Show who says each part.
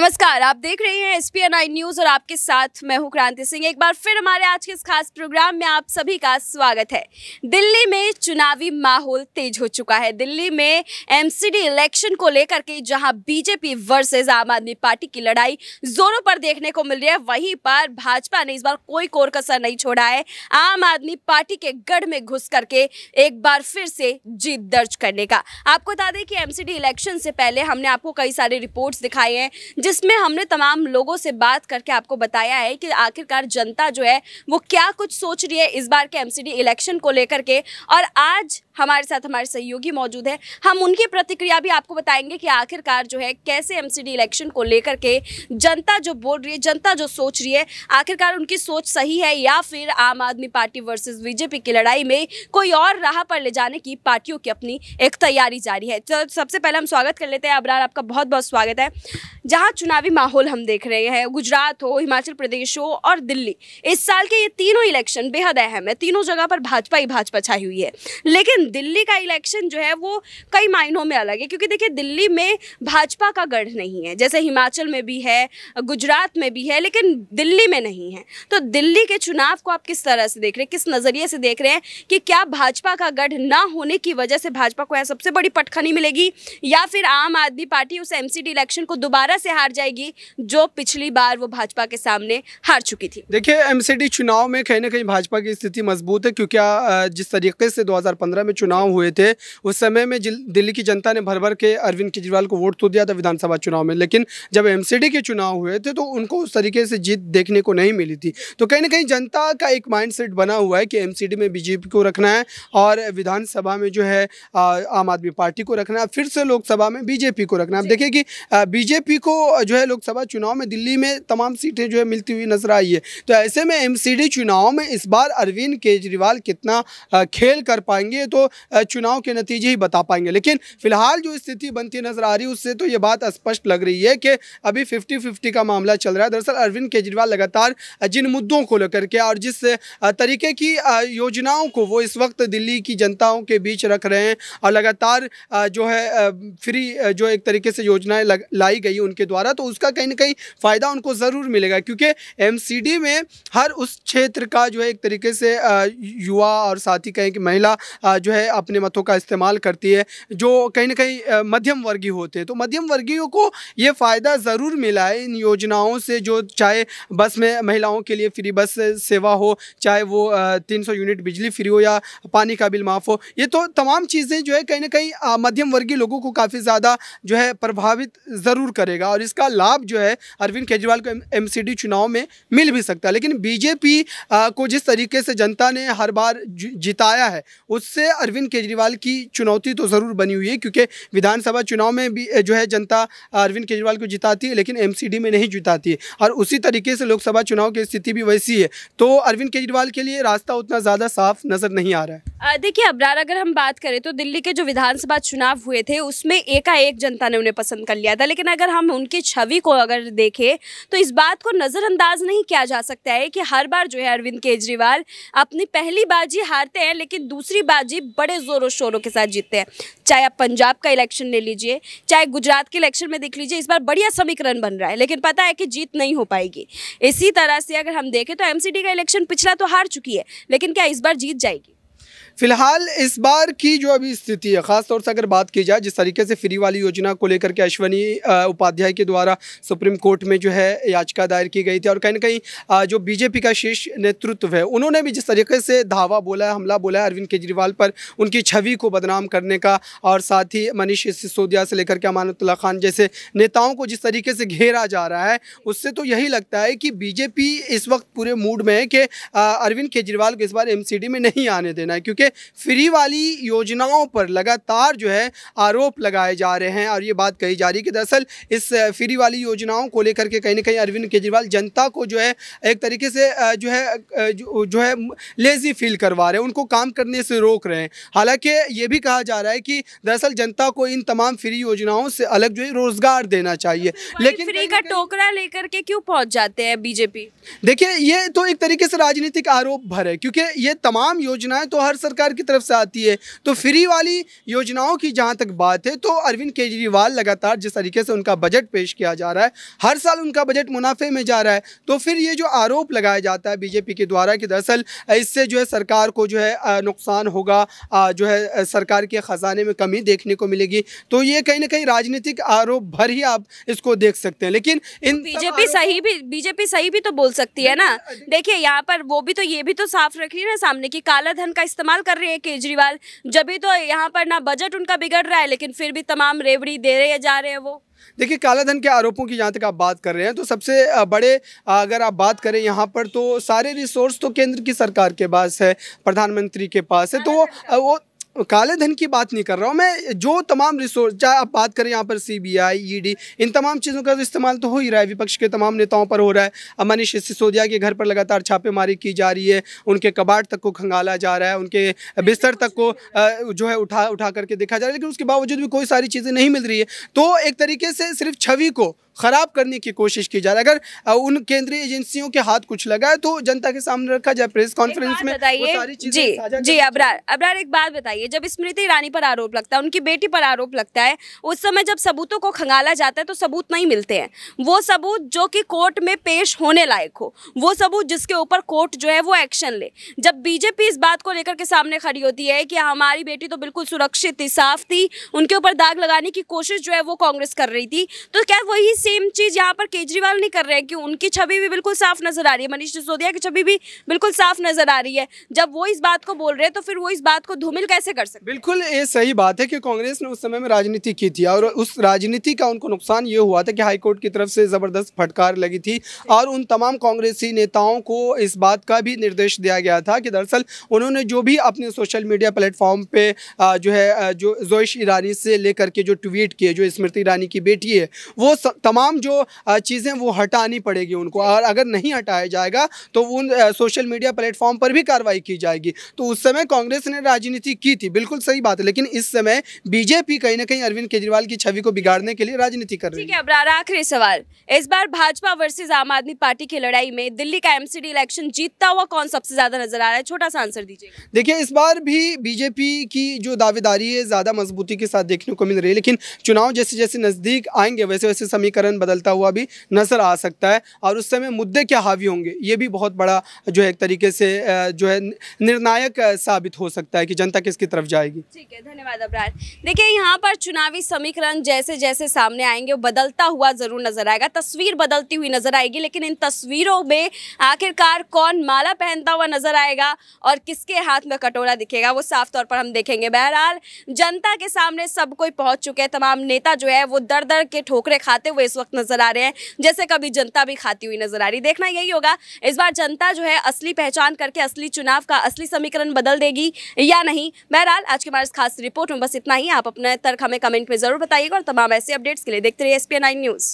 Speaker 1: नमस्कार आप देख रहे हैं एस पी न्यूज़ और आपके साथ मैं हूं क्रांति सिंह एक बार फिर हमारे आज के इस खास प्रोग्राम में आप सभी का स्वागत है दिल्ली में चुनावी माहौल तेज हो चुका है दिल्ली में एमसीडी इलेक्शन को लेकर के जहां बीजेपी वर्सेस आम आदमी पार्टी की लड़ाई जोरों पर देखने को मिल रही है वहीं पर भाजपा ने इस बार कोई कोर कसर नहीं छोड़ा है आम आदमी पार्टी के गढ़ में घुस करके एक बार फिर से जीत दर्ज करने का आपको बता दें कि एमसीडी इलेक्शन से पहले हमने आपको कई सारे रिपोर्ट दिखाई है जिसमें हमने तमाम लोगों से बात करके आपको बताया है कि आखिरकार जनता जो है वो क्या कुछ सोच रही है इस बार के एमसीडी इलेक्शन को लेकर के और आज हमारे साथ हमारे सहयोगी मौजूद है हम उनकी प्रतिक्रिया भी आपको बताएंगे कि आखिरकार जो है कैसे एमसीडी इलेक्शन को लेकर के जनता जो बोल रही है जनता जो सोच रही है आखिरकार उनकी सोच सही है या फिर आम आदमी पार्टी वर्सेस बीजेपी की लड़ाई में कोई और राह पर ले जाने की पार्टियों की अपनी एक तैयारी जारी है तो सबसे पहले हम स्वागत कर लेते हैं अबरार आपका बहुत बहुत स्वागत है जहाँ चुनावी माहौल हम देख रहे हैं गुजरात हो हिमाचल प्रदेश हो और दिल्ली इस साल के ये तीनों इलेक्शन बेहद अहम है तीनों जगह पर भाजपा ही भाजपा छाई हुई है लेकिन दिल्ली का इलेक्शन जो है वो कई मायनों में अलग है क्योंकि देखिए दिल्ली में भाजपा का गढ़ नहीं है जैसे हिमाचल में भी है गुजरात में भी है लेकिन दिल्ली में नहीं है तो दिल्ली के चुनाव को आप किस तरह से देख रहे हैं किस नज़रिए से देख रहे हैं कि क्या भाजपा का गढ़ ना होने की वजह से भाजपा को यह सबसे बड़ी पटखनी मिलेगी या फिर आम आदमी पार्टी उस एमसीडी इलेक्शन को दोबारा से हार हार जाएगी जो पिछली बार वो भाजपा के सामने हार चुकी थी
Speaker 2: देखिए एमसीडी चुनाव में कहीं ना कहीं भाजपा की स्थिति मजबूत है क्योंकि जिस तरीके से 2015 में चुनाव हुए थे उस समय में दिल्ली की जनता ने भर भर के अरविंद केजरीवाल को वोट तो दिया था विधानसभा चुनाव में लेकिन जब एम के चुनाव हुए थे तो उनको उस तरीके से जीत देखने को नहीं मिली थी तो कहीं ना कहीं जनता का एक माइंड बना हुआ है कि एम में बीजेपी को रखना है और विधानसभा में जो है आम आदमी पार्टी को रखना है फिर से लोकसभा में बीजेपी को रखना है देखिए कि बीजेपी को जो है लोकसभा चुनाव में दिल्ली में तमाम सीटें जो है मिलती हुई नजर आई है तो ऐसे में एम चुनाव में इस बार अरविंद केजरीवाल कितना खेल कर पाएंगे तो चुनाव के नतीजे ही बता पाएंगे लेकिन फिलहाल जो स्थिति बनती नजर आ रही है उससे तो ये बात स्पष्ट लग रही है कि अभी फिफ्टी फिफ्टी का मामला चल रहा है दरअसल अरविंद केजरीवाल लगातार जिन मुद्दों को लेकर के और जिस तरीके की योजनाओं को वो इस वक्त दिल्ली की जनताओं के बीच रख रहे हैं और लगातार जो है फ्री जो एक तरीके से योजनाएं लाई गई उनके द्वारा द्वारा तो उसका कहीं ना कहीं फ़ायदा उनको ज़रूर मिलेगा क्योंकि एम में हर उस क्षेत्र का जो है एक तरीके से युवा और साथी कहें कि महिला जो है अपने मतों का इस्तेमाल करती है जो कहीं ना कहीं मध्यम वर्गीय होते हैं तो मध्यम वर्गीयों को ये फ़ायदा ज़रूर मिला है इन योजनाओं से जो चाहे बस में महिलाओं के लिए फ्री बस सेवा हो चाहे वो तीन सौ यूनिट बिजली फ्री हो या पानी का बिल माफ़ हो ये तो तमाम चीज़ें जो है कहीं ना कहीं मध्यम वर्गीय लोगों को काफ़ी ज़्यादा जो है प्रभावित ज़रूर करेगा और जिसका लाभ जो है अरविंद केजरीवाल को एम चुनाव में मिल भी सकता है लेकिन बीजेपी को जिस तरीके से जनता ने हर बार जिताया है उससे अरविंद केजरीवाल की चुनौती तो ज़रूर बनी हुई है क्योंकि विधानसभा चुनाव में भी जो है जनता अरविंद केजरीवाल को जिताती है लेकिन एम में नहीं जिताती है और उसी तरीके से लोकसभा चुनाव की स्थिति भी वैसी है तो अरविंद केजरीवाल के लिए रास्ता उतना ज़्यादा साफ नज़र नहीं आ रहा
Speaker 1: है देखिए अबरार अगर हम बात करें तो दिल्ली के जो विधानसभा चुनाव हुए थे उसमें एकाएक जनता ने उन्हें पसंद कर लिया था लेकिन अगर हम उनके की छवि को अगर देखें तो इस बात को नज़रअंदाज नहीं किया जा सकता है कि हर बार जो है अरविंद केजरीवाल अपनी पहली बाजी हारते हैं लेकिन दूसरी बाजी बड़े ज़ोरों शोरों के साथ जीतते हैं चाहे आप पंजाब का इलेक्शन ले लीजिए चाहे गुजरात के इलेक्शन में देख लीजिए इस बार बढ़िया समीकरण बन रहा है लेकिन पता है कि जीत नहीं हो पाएगी इसी तरह से अगर हम देखें तो एमसीडी का इलेक्शन पिछला तो हार चुकी है लेकिन क्या इस बार जीत
Speaker 2: जाएगी फिलहाल इस बार की जो अभी स्थिति है ख़ासतौर से अगर बात की जाए जिस तरीके से फ्री वाली योजना को लेकर के अश्वनी उपाध्याय के द्वारा सुप्रीम कोर्ट में जो है याचिका दायर की गई थी और कहीं ना कहीं जो बीजेपी का शीर्ष नेतृत्व है उन्होंने भी जिस तरीके से धावा बोला है हमला बोला है अरविंद केजरीवाल पर उनकी छवि को बदनाम करने का और साथ ही मनीष सिसोदिया से लेकर के अमानतुल्ला खान जैसे नेताओं को जिस तरीके से घेरा जा रहा है उससे तो यही लगता है कि बीजेपी इस वक्त पूरे मूड में है कि अरविंद केजरीवाल को इस बार एम में नहीं आने देना है क्योंकि फ्री वाली योजनाओं पर लगातार जो है आरोप लगाए जा रहे हैं और ये बात कही जा रही है कि दरअसल इस फ्री वाली योजनाओं को लेकर के कहीं ना कहीं अरविंद केजरीवाल जनता को जो है एक तरीके से जो है जो, जो है लेज़ी फील करवा रहे हैं उनको काम करने से रोक रहे हैं हालांकि ये भी कहा जा रहा है कि दरअसल जनता को इन तमाम फ्री योजनाओं से अलग जो है रोज़गार देना चाहिए तो
Speaker 1: लेकिन फ्री का टोकरा लेकर के क्यों पहुंच जाते हैं बीजेपी
Speaker 2: देखिए ये तो एक तरीके से राजनीतिक आरोप भर है क्योंकि ये तमाम योजनाएं तो हर सरकार की तरफ से आती है तो फ्री वाली योजनाओं की जहाँ तक बात है तो अरविंद केजरीवाल लगातार जिस तरीके से उनका बजट पेश किया जा रहा है हर साल उनका बजट मुनाफे में जा रहा है तो फिर ये जो आरोप लगाया जाता है बीजेपी के द्वारा कि दरअसल इससे जो है सरकार को जो है नुकसान होगा जो है सरकार के ख़जाने में कमी देखने को मिलेगी तो ये कहीं ना कहीं राजनीतिक आरोप भर ही आप इसको देख सकते हैं लेकिन इन
Speaker 1: बीजेपी सही भी बीजेपी सही भी तो बोल सकती है ना देखिए यहाँ पर वो भी तो ये भी तो साफ रख रही है ना सामने की काला धन का इस्तेमाल इस्तेमाल कर रहे हैं केजरीवाल जब तो यहाँ पर ना बजट उनका बिगड़ रहा है लेकिन फिर भी तमाम रेवड़ी दे रहे जा रहे हैं वो
Speaker 2: देखिए कालाधन के आरोपों की जहाँ तक आप बात कर रहे हैं तो सबसे बड़े अगर आप बात करें यहाँ पर तो सारे रिसोर्स तो केंद्र की सरकार के पास है प्रधानमंत्री के पास है तो वो वो काले धन की बात नहीं कर रहा हूँ मैं जो तमाम रिसोर्स चाहे आप बात करें यहाँ पर C B I E D इन तमाम चीज़ों का तो इस्तेमाल तो हो ही रहा है विपक्ष के तमाम नेताओं पर हो रहा है अब मनीष सिसोदिया के घर पर लगातार छापेमारी की जा रही है उनके कबाट तक को खंगाला जा रहा है उनके बिस्तर तक को जो है उठा उठा करके देखा जा रहा है लेकिन उसके बावजूद भी कोई सारी चीज़ें नहीं मिल रही है तो एक तरीके से सिर्फ छवि को ख़राब करने की कोशिश की जा रही है अगर उन केंद्रीय एजेंसियों के हाथ कुछ लगा है तो जनता के सामने रखा जाए प्रेस कॉन्फ्रेंस में बताइए जी, जी अबरार
Speaker 1: अबरार एक बात बताइए जब स्मृति ईरानी पर आरोप लगता है उनकी बेटी पर आरोप लगता है उस समय जब सबूतों को खंगाला जाता है तो सबूत नहीं मिलते हैं वो सबूत जो कि कोर्ट में पेश होने लायक हो वो सबूत जिसके ऊपर कोर्ट जो है वो एक्शन ले जब बीजेपी इस बात को लेकर के सामने खड़ी होती है कि हमारी बेटी तो बिल्कुल सुरक्षित थी साफ थी उनके ऊपर दाग लगाने की कोशिश जो है वो कांग्रेस कर रही थी तो क्या वही सेम चीज यहाँ पर केजरीवाल नहीं कर रहे हैं कि उनकी छवि भी बिल्कुल साफ नजर आ रही है मनीष सिसोदिया की छवि भी बिल्कुल साफ नजर आ रही है जब वो इस बात को बोल रहे हैं तो फिर वो इस बात को धूमिल कैसे कर सकते बिल्कुल ये
Speaker 2: सही बात है कि कांग्रेस ने उस समय में राजनीति की थी और उस राजनीति का उनको नुकसान ये हुआ था कि हाईकोर्ट की तरफ से जबरदस्त फटकार लगी थी और उन तमाम कांग्रेसी नेताओं को इस बात का भी निर्देश दिया गया था कि दरअसल उन्होंने जो भी अपने सोशल मीडिया प्लेटफॉर्म पे जो है जो जोश ईरानी से लेकर के जो ट्वीट किए जो स्मृति ईरानी की बेटी है वो तमाम तमाम जो चीज़ें वो हटानी पड़ेगी उनको और अगर नहीं हटाया जाएगा तो उन सोशल मीडिया प्लेटफॉर्म पर भी कार्रवाई की जाएगी तो उस समय कांग्रेस ने राजनीति की थी बिल्कुल सही बात है लेकिन इस समय बीजेपी कहीं ना कहीं अरविंद केजरीवाल की छवि को बिगाड़ने के लिए राजनीति कर रही
Speaker 1: है आखिरी सवाल इस बार भाजपा वर्सेज आम आदमी पार्टी की लड़ाई में दिल्ली का एमसीडी इलेक्शन जीतता हुआ कौन सबसे ज्यादा नजर आ रहा है छोटा सा आंसर दीजिए
Speaker 2: देखिए इस बार भी बीजेपी की जो दावेदारी है ज्यादा मजबूती के साथ देखने को मिल रही है लेकिन चुनाव जैसे जैसे नजदीक आएंगे वैसे वैसे समीकरण समीकरण बदलता हुआ भी नज़र आ सकता है और उस समय मुद्दे क्या हावी होंगे ये भी बहुत बड़ा जो है एक तरीके से जो है निर्णायक साबित हो सकता है कि जनता किसकी तरफ जाएगी ठीक
Speaker 1: है धन्यवाद अबरार देखिए यहाँ पर चुनावी समीकरण जैसे जैसे सामने आएंगे वो बदलता हुआ ज़रूर नज़र आएगा तस्वीर बदलती हुई नज़र आएगी लेकिन इन तस्वीरों में आखिरकार कौन माला पहनता हुआ नज़र आएगा और किसके हाथ में कटोरा दिखेगा वो साफ तौर पर हम देखेंगे बहरहाल जनता के सामने सब कोई पहुंच चुके हैं तमाम नेता जो है वो दर दर के ठोकरे खाते हुए इस वक्त नजर आ रहे हैं जैसे कभी जनता भी खाती हुई नजर आ रही देखना यही होगा इस बार जनता जो है असली पहचान करके असली चुनाव का असली समीकरण बदल देगी या नहीं बहरहाल आज के हमारे खास रिपोर्ट में बस इतना ही आप अपना तर्क हमें कमेंट में जरूर बताइएगा और तमाम ऐसे अपडेट्स के लिए देखते रहिए एस न्यूज़